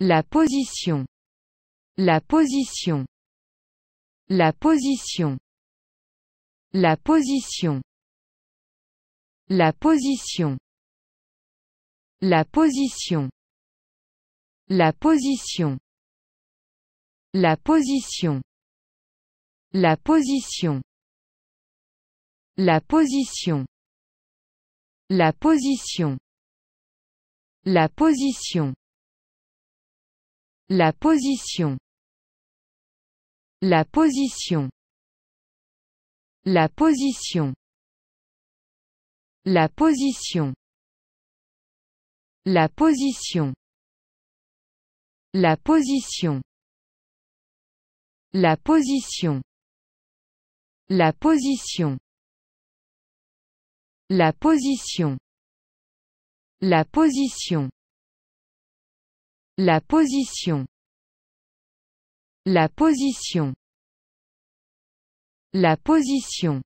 La position. La position. La position. La position. La position. La position. La position. La position. La position. La position. La position. La position. La position. La position. La position. La position. La position. La position. La position. La position. La position. La position. La position. La position. La position.